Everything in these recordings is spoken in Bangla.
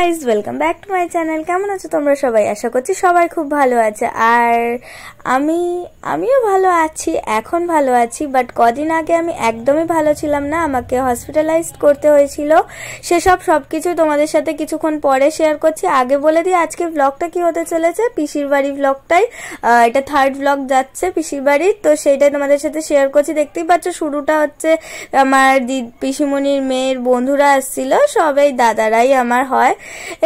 guys welcome back to my channel কেমন আছো তোমরা সবাই আশা করছি সবাই খুব ভালো আছে আর আমি আমিও ভালো আছি এখন ভালো আছি বাট কদিন আগে আমি একদমই ভালো ছিলাম না আমাকে হসপিটালাইজড করতে হয়েছিল সেসব সব কিছু তোমাদের সাথে কিছুক্ষণ পরে শেয়ার করছি আগে বলে দিই আজকে ব্লগটা কি হতে চলেছে পিসির বাড়ি ব্লগটাই এটা থার্ড ব্লগ যাচ্ছে পিসির বাড়ি তো সেইটাই তোমাদের সাথে শেয়ার করছি দেখতেই পাচ্ছ শুরুটা হচ্ছে আমার দিদ পিসিমণির মেয়ের বন্ধুরা আসছিল সবাই দাদারাই আমার হয়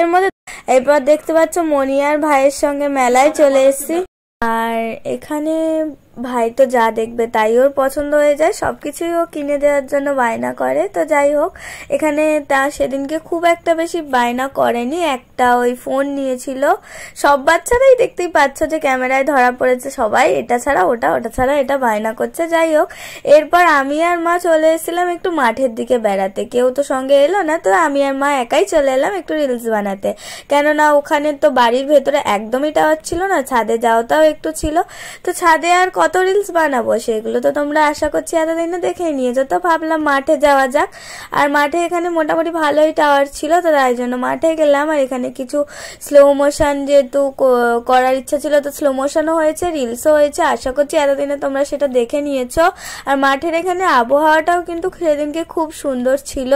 এর মধ্যে এরপর দেখতে পাচ্ছ মনিয়ার ভাইয়ের সঙ্গে মেলায় চলে এসছি আর এখানে ভাই তো যা দেখবে তাই ওর পছন্দ হয়ে যায় সব কিছুই ও কিনে দেওয়ার জন্য বায়না করে তো যাই হোক এখানে তা সেদিনকে খুব একটা বেশি বায়না করেনি একটা ওই ফোন নিয়েছিল সব বাচ্চারাই দেখতেই পাচ্ছ যে ক্যামেরায় ধরা পড়েছে সবাই এটা ছাড়া ওটা ওটা ছাড়া এটা বায়না করছে যাই হোক এরপর আমি আর মা চলে এসেছিলাম একটু মাঠের দিকে বেড়াতে কেউ তো সঙ্গে এলো না তো আমি আর মা একাই চলে এলাম একটু রিলস বানাতে কেননা ওখানে তো বাড়ির ভেতরে একদমই টাওয়ার ছিল না ছাদে যাওয়াটাও একটু ছিল তো ছাদে আর কত রিলস বানাবো সেগুলো তো তোমরা আশা করছি এতদিনে দেখে নিয়েছো তো ভাবলাম মাঠে যাওয়া যাক আর মাঠে এখানে মোটামুটি ভালোই টাওয়ার ছিল তো তাই জন্য মাঠে গেলাম আর এখানে কিছু স্লো মোশন যেহেতু করার ইচ্ছা ছিল তো স্লো মোশনও হয়েছে রিলসও হয়েছে আশা করছি এতদিনে তোমরা সেটা দেখে নিয়েছো আর মাঠের এখানে আবহাওয়াটাও কিন্তু সেদিনকে খুব সুন্দর ছিল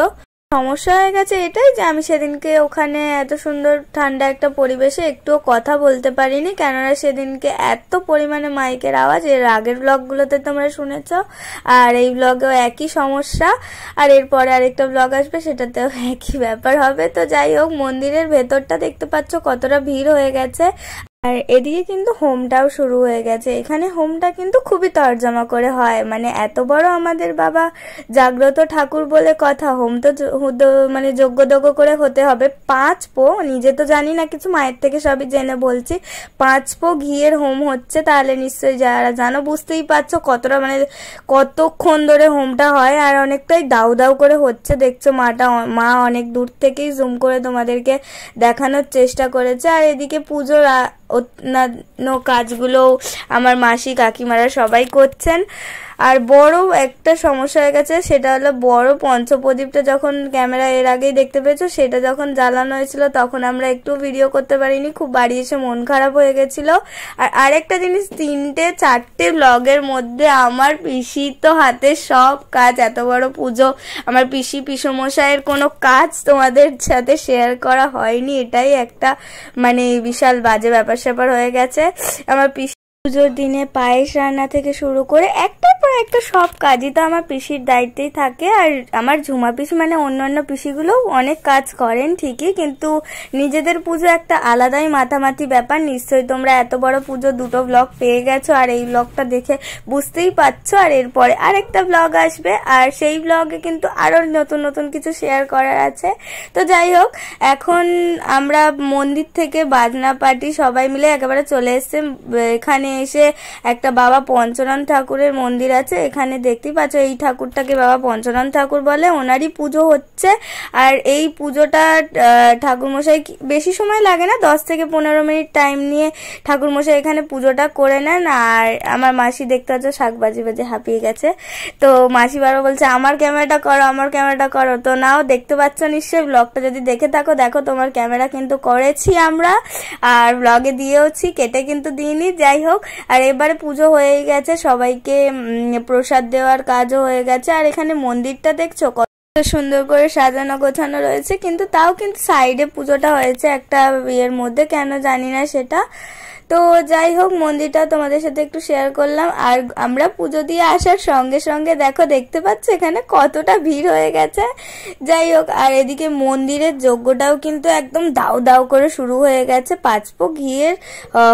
সমস্যা হয়ে গেছে এটাই যে আমি সেদিনকে ওখানে এত সুন্দর ঠান্ডা একটা পরিবেশে একটুও কথা বলতে পারিনি কেননা সেদিনকে এত পরিমাণে মাইকের আওয়াজ এর আগের ব্লগগুলোতে তোমরা শুনেছ আর এই ব্লগেও একই সমস্যা আর এরপরে আরেকটা ব্লগ আসবে সেটাতেও একই ব্যাপার হবে তো যাই হোক মন্দিরের ভেতরটা দেখতে পাচ্ছ কতটা ভিড় হয়ে গেছে আর এদিকে কিন্তু হোমটাও শুরু হয়ে গেছে এখানে হোমটা কিন্তু খুবই তর্জমা করে হয় মানে এত বড় আমাদের বাবা জাগ্রত ঠাকুর বলে কথা হোম তো মানে যোগ্যদজ্ঞ করে হতে হবে পাঁচ পো নিজে তো জানি না কিছু মায়ের থেকে সবই জেনে বলছি পাঁচ পো ঘিয়ের হোম হচ্ছে তাহলে নিশ্চয়ই যারা জানো বুঝতেই পারছো কতটা মানে কতক্ষণ ধরে হোমটা হয় আর অনেকটাই দাউ দাউ করে হচ্ছে দেখছো মাটা মা অনেক দূর থেকেই জুম করে তোমাদেরকে দেখানোর চেষ্টা করেছে আর এদিকে পুজোর অন্যান্য কাজগুলো আমার মাসি কাকিমারা সবাই করছেন আর বড় একটা সমস্যা হয়ে গেছে সেটা হলো বড় পঞ্চপ্রদীপটা যখন ক্যামেরা এর আগেই দেখতে পেয়েছো সেটা যখন জ্বালানো হয়েছিল তখন আমরা একটু ভিডিও করতে পারিনি খুব বাড়ি এসে মন খারাপ হয়ে গেছিল আর আরেকটা জিনিস তিনটে চারটে ব্লগের মধ্যে আমার পিসি তো হাতে সব কাজ এত বড় পুজো আমার পিসি পিসমশাইয়ের কোনো কাজ তোমাদের সাথে শেয়ার করা হয়নি এটাই একটা মানে বিশাল বাজে ব্যাপার স্যাপার হয়ে গেছে আমার পিসি পুজোর দিনে পায়েস রান্না থেকে শুরু করে একটা তারপর একটা সব কাজই তো আমার পিসির দায়িত্বেই থাকে আর আমার ঝুমা পিসি মানে অন্যান্য পিসিগুলো অনেক কাজ করেন ঠিকই কিন্তু নিজেদের পুজো একটা আলাদাই মাথামাথি ব্যাপার নিশ্চয়ই তোমরা এত বড় পুজো দুটো ব্লগ পেয়ে গেছো আর এই ব্লগটা দেখে বুঝতেই পারছো আর এরপরে আরেকটা ব্লগ আসবে আর সেই ব্লগে কিন্তু আরও নতুন নতুন কিছু শেয়ার করার আছে তো যাই হোক এখন আমরা মন্দির থেকে বাজনা পার্টি সবাই মিলে একেবারে চলে এসছে এখানে এসে একটা বাবা পঞ্চনাথ ঠাকুরের মন্দির আছে এখানে দেখতেই পাচ্ছ এই ঠাকুরটাকে বাবা পঞ্চনন ঠাকুর বলে ওনারই পুজো হচ্ছে আর এই পুজোটা ঠাকুরমশাই বেশি সময় লাগে না দশ থেকে পনেরো মিনিট টাইম নিয়ে ঠাকুরমশাই এখানে পুজোটা করে নেন আর আমার মাসি দেখতে পাচ্ছ শাক বাজি বাজে হাঁপিয়ে গেছে তো মাসি বারো বলছে আমার ক্যামেরাটা করো আমার ক্যামেরাটা করো তো নাও দেখতে পাচ্ছ নিশ্চয়ই ব্লগটা যদি দেখে থাকো দেখো তোমার ক্যামেরা কিন্তু করেছি আমরা আর ব্লগে দিয়েওছি কেটে কিন্তু দিইনি যাই হোক আর এবারে পুজো হয়ে গেছে সবাইকে প্রসাদ দেওয়ার কাজও হয়ে গেছে আর এখানে মন্দিরটা দেখছো কত সুন্দর করে সাজানো গোছানো রয়েছে কিন্তু তাও কিন্তু সাইডে পুজোটা হয়েছে একটা ইয়ের মধ্যে কেন জানি না সেটা তো যাই হোক মন্দিরটা তোমাদের সাথে একটু শেয়ার করলাম আর আমরা পুজো দিয়ে আসার সঙ্গে সঙ্গে দেখো দেখতে পাচ্ছ এখানে কতটা ভিড় হয়ে গেছে যাই হোক আর এদিকে মন্দিরের যজ্ঞটাও কিন্তু একদম দাও দাও করে শুরু হয়ে গেছে পাঁচপো ঘিয়ের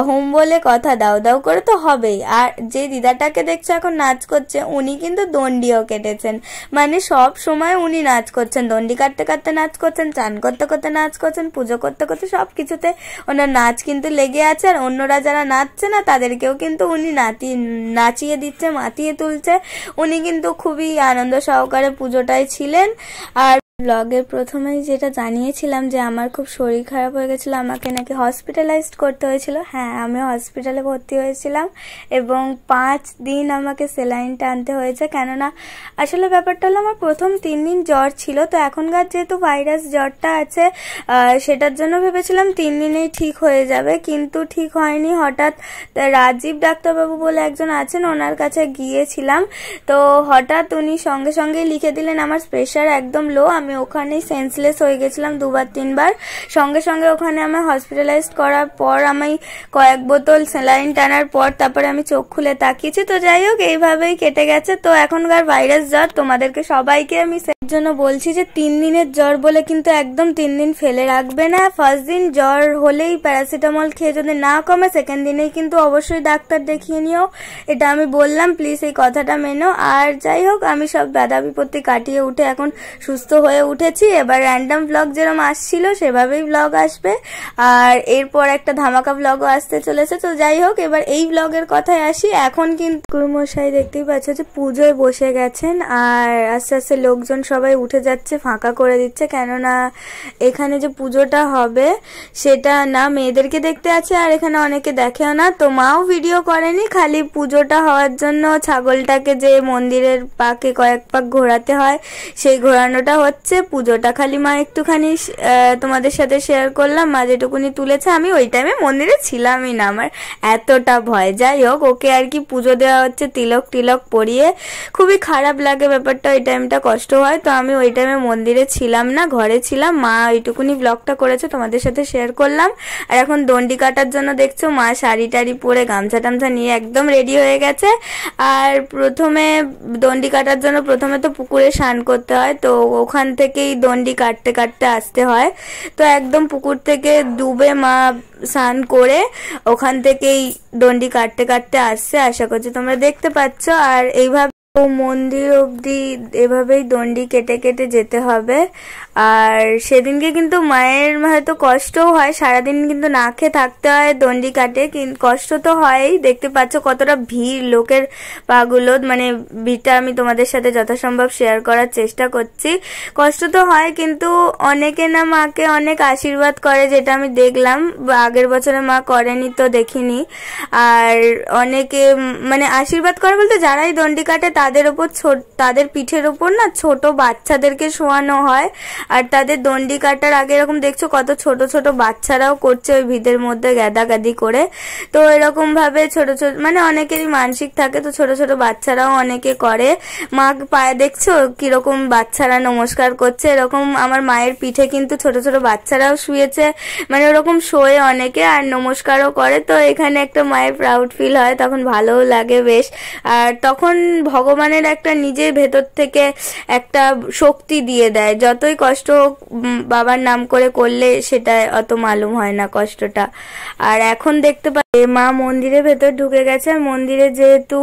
হোম বলে কথা দাও দাও করে তো হবেই আর যে দিদাটাকে দেখছো এখন নাচ করছে উনি কিন্তু দণ্ডিও কেটেছেন মানে সব সময় উনি নাচ করছেন দণ্ডি কাটতে কাটতে নাচ করছেন চান করতে করতে নাচ করছেন পুজো করতে করতে সব কিছুতে ওনার নাচ কিন্তু লেগে আছে আর অন্য ছোটরা যারা নাচছে না তাদেরকেও কিন্তু উনি নাতি নাচিয়ে দিচ্ছে মাতিয়ে তুলছে উনি কিন্তু খুবই আনন্দ সহকারে পুজোটায় ছিলেন আর ব্লগের প্রথমেই যেটা জানিয়েছিলাম যে আমার খুব শরীর খারাপ হয়ে গেছিলো আমাকে নাকি হসপিটালাইজড করতে হয়েছিল হ্যাঁ আমি হসপিটালে ভর্তি হয়েছিলাম এবং পাঁচ দিন আমাকে সেলাইনটা আনতে হয়েছে কেননা আসলে ব্যাপারটা হলো আমার প্রথম তিন দিন জ্বর ছিল তো এখনকার যেহেতু ভাইরাস জ্বরটা আছে সেটার জন্য ভেবেছিলাম তিন দিনেই ঠিক হয়ে যাবে কিন্তু ঠিক হয়নি হঠাৎ রাজীব ডাক্তারবাবু বলে একজন আছেন ওনার কাছে গিয়েছিলাম তো হঠাৎ উনি সঙ্গে সঙ্গেই লিখে দিলেন আমার প্রেশার একদম লো আমি আমি ওখানেই সেন্সলেস হয়ে গেছিলাম দুবার তিনবার সঙ্গে সঙ্গে ওখানে আমার হসপিটালাইজ করার পর আমি কয়েক বোতল স্যালাইন টানার পর তারপরে আমি চোখ খুলে তাকিয়েছি তো যাই হোক এইভাবেই কেটে গেছে তো এখনকার ভাইরাস জ্বর তোমাদেরকে সবাইকে আমি জন্য বলছি যে তিন দিনের জ্বর বলে কিন্তু একদম তিন দিন ফেলে রাখবে না ফার্স্ট দিন জ্বর হলেই প্যারাসিটামল খেয়ে যদি না কমে সেকেন্ড দিনেই কিন্তু অবশ্যই ডাক্তার দেখিয়ে নিও এটা আমি বললাম প্লিজ এই কথাটা মেনো আর যাই হোক আমি সব বাধা বিপত্তি কাটিয়ে উঠে এখন সুস্থ হয়ে উঠেছি এবার র্যান্ডাম ব্লগ যেরকম আসছিল সেভাবেই ব্লগ আসবে আর এরপর একটা ধামাকা ব্লগও আসতে চলেছে তো যাই হোক এবার এই ব্লগের কথায় আসি এখন কিন্তু গুরুমশাই দেখতেই পাচ্ছ যে পুজোয় বসে গেছেন আর আস্তে আস্তে লোকজন সব সবাই উঠে যাচ্ছে ফাঁকা করে দিচ্ছে কেননা এখানে যে পুজোটা হবে সেটা না মেয়েদেরকে দেখতে আছে আর এখানে অনেকে দেখেও না তো মাও ভিডিও করেনি খালি পুজোটা হওয়ার জন্য ছাগলটাকে যে মন্দিরের পাকে কয়েক পাক ঘোরাতে হয় সেই ঘোরানোটা হচ্ছে পুজোটা খালি মা একটুখানি তোমাদের সাথে শেয়ার করলাম মা যেটুকুনি তুলেছে আমি ওই টাইমে মন্দিরে ছিলামই না আমার এতটা ভয় যাই হোক ওকে আর কি পুজো দেওয়া হচ্ছে তিলক টিলক পরিয়ে খুবই খারাপ লাগে ব্যাপারটা ওই টাইমটা কষ্ট হয় তো আমি ওই টাইমে মন্দিরে ছিলাম না ঘরে ছিলাম মা ওইটুকুনি ব্লগটা করেছে তোমাদের সাথে শেয়ার করলাম আর এখন দণ্ডি কাটার জন্য দেখছো মা শাড়ি টাড়ি পরে গামছা টামছা নিয়ে একদম রেডি হয়ে গেছে আর প্রথমে দণ্ডি কাটার জন্য প্রথমে তো পুকুরে স্নান করতে হয় তো ওখান থেকেই দণ্ডি কাটতে কাটতে আসতে হয় তো একদম পুকুর থেকে ডুবে মা স্নান করে ওখান থেকেই দণ্ডি কাটতে কাটতে আসছে আশা করছি তোমরা দেখতে পাচ্ছ আর এইভাবে তো মন্দির অবধি এভাবেই দণ্ডি কেটে কেটে যেতে হবে আর সেদিনকে কিন্তু মায়ের হয়তো কষ্টও হয় সারাদিন কিন্তু না খেয়ে থাকতে হয় দণ্ডি কাটে কষ্ট তো হয়ই দেখতে পাচ্ছ কতটা ভিড় লোকের পাগুলো মানে ভিড়টা আমি তোমাদের সাথে যথাসম্ভব শেয়ার করার চেষ্টা করছি কষ্ট তো হয় কিন্তু অনেকে না মাকে অনেক আশীর্বাদ করে যেটা আমি দেখলাম আগের বছরে মা করেনি তো দেখিনি আর অনেকে মানে আশীর্বাদ করে বলতে যারাই দণ্ডি কাটে তাদের ওপর তাদের পিঠের ওপর না ছোট বাচ্চাদেরকে শোয়ানো হয় আর তাদের দণ্ডি কাটার আগে এরকম দেখছো কত ছোট ছোট বাচ্চারাও করছে ওই ভিদের মধ্যে গাদাগাদি করে তো এরকম ভাবে ছোট ছোট মানে অনেকেরই মানসিক থাকে তো ছোট ছোট বাচ্চারাও অনেকে করে মা পায়ে দেখছো কিরকম বাচ্চারা নমস্কার করছে এরকম আমার মায়ের পিঠে কিন্তু ছোট ছোট বাচ্চারাও শুয়েছে মানে ওরকম শোয়ে অনেকে আর নমস্কারও করে তো এখানে একটা মায়ের প্রাউড ফিল হয় তখন ভালোও লাগে বেশ আর তখন ভগবান ভগবানের একটা নিজের ভেতর থেকে একটা শক্তি দিয়ে দেয় যতই কষ্ট হোক বাবার নাম করে করলে সেটা অত মালুম হয় না কষ্টটা আর এখন দেখতে পাই মা মন্দিরের ভেতর ঢুকে গেছে মন্দিরে যেহেতু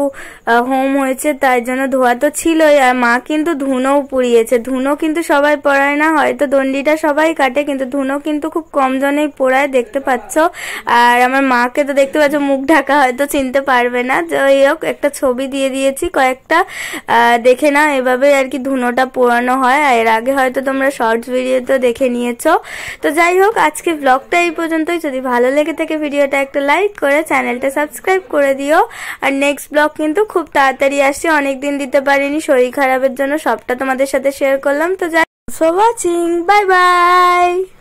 হোম হয়েছে তার জন্য ধোয়া তো ছিলই আর মা কিন্তু ধুনোও পুড়িয়েছে ধুনো কিন্তু সবাই পড়ায় না হয়তো দণ্ডিটা সবাই কাটে কিন্তু ধুনো কিন্তু খুব কম জনেই পোড়ায় দেখতে পাচ্ছ আর আমার মাকে তো দেখতে পাচ্ছ মুখ ঢাকা হয়তো চিনতে পারবে না যাই হোক একটা ছবি দিয়ে দিয়েছি কয়েকটা ভিডিওটা দেখে না এভাবে আর কি ধুনোটা পোড়ানো হয় আর এর আগে হয়তো তোমরা শর্টস তো দেখে নিয়েছো তো যাই হোক আজকে ব্লগটা এই পর্যন্তই যদি ভালো লেগে থাকে ভিডিওটা একটা লাইক করে চ্যানেলটা সাবস্ক্রাইব করে দিও আর নেক্সট ব্লগ কিন্তু খুব তাড়াতাড়ি আসছে দিন দিতে পারিনি শরীর খারাপের জন্য সবটা তোমাদের সাথে শেয়ার করলাম তো যাই ফর ওয়াচিং বাই বাই